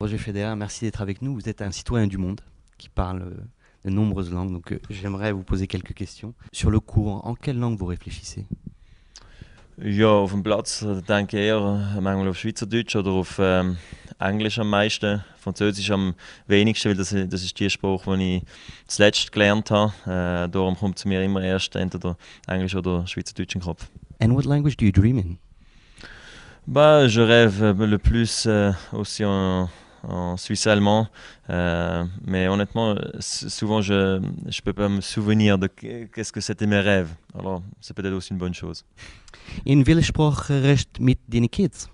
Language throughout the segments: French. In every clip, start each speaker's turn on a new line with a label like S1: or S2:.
S1: Roger Federer, merci d'être avec nous. Vous êtes un citoyen du monde qui parle euh, de nombreuses langues, donc euh, j'aimerais vous poser quelques questions. Sur le cours, en quelle langue vous réfléchissez Ja, auf dem Platz äh, denke ich eher äh, manchmal auf Schweizerdeutsch oder auf ähm, Englisch am meisten, Französisch am wenigsten, weil das, äh, das ist die Sprache, die ich zuletzt gelernt habe. Äh, darum kommt zu mir immer erst entweder Englisch oder Schweizerdeutsch im Kopf. And what language do you dream in? Bah, je rêve euh, le plus aussi en en Suisse allemand. Euh, mais honnêtement, souvent, je ne peux pas me souvenir de qu'est-ce que c'était mes rêves. Alors, c'est peut-être aussi une bonne chose. In welcher Sprache rest mit deinen Kids?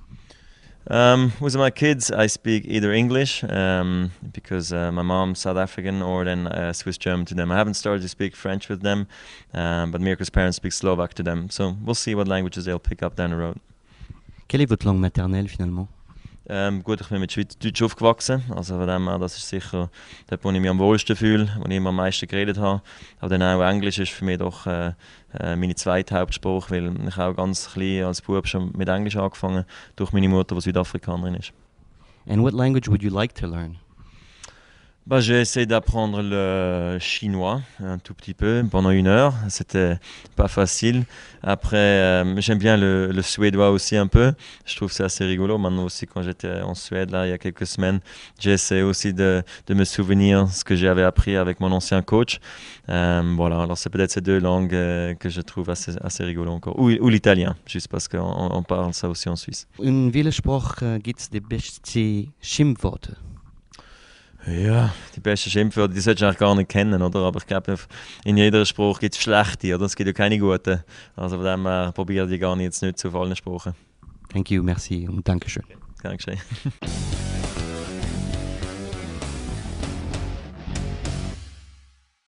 S1: Um, with my kids, I speak either English um, because uh, my mom's South African, or then uh, Swiss German to them. I haven't started to speak French with them, um, but Mirko's parents speak Slovak to them. So we'll see what languages they'll pick up down the road. Quelle est votre langue maternelle finalement? Ähm, gut, ich bin mit Schweizerdeutsch aufgewachsen, also von dem her, das ist sicher dort, wo ich mich am wohlsten fühle, wo ich immer am meisten geredet habe. Aber dann auch Englisch ist für mich doch äh, äh meine zweite Hauptsprache, weil ich auch ganz klein als Bub schon mit Englisch angefangen durch meine Mutter, die Südafrikanerin ist. And what language would you like to learn? bah, J'ai essayé d'apprendre le chinois un tout petit peu pendant une heure. C'était pas facile. Après, euh, j'aime bien le, suédois aussi un peu. Je trouve ça assez rigolo. Maintenant aussi, quand j'étais en Suède, là, il y a quelques semaines, j'ai essayé aussi de, de, me souvenir ce que j'avais appris avec mon ancien coach. Euh, voilà, alors c'est peut-être ces deux langues euh, que je trouve assez, assez rigolo encore. Ou, l'italien, juste parce qu'on parle ça aussi en Suisse. In welcher Sprache gibt es die besten Ja, die besten Schimpfwörter, die solltest du eigentlich gar nicht kennen, oder? Aber ich glaube, in jeder Sprache gibt es schlechte, oder? Es gibt ja keine guten. Also von dem her probiere die gar nicht jetzt nicht zu allen Sprachen. Thank you, merci und Dankeschön. Dankeschön.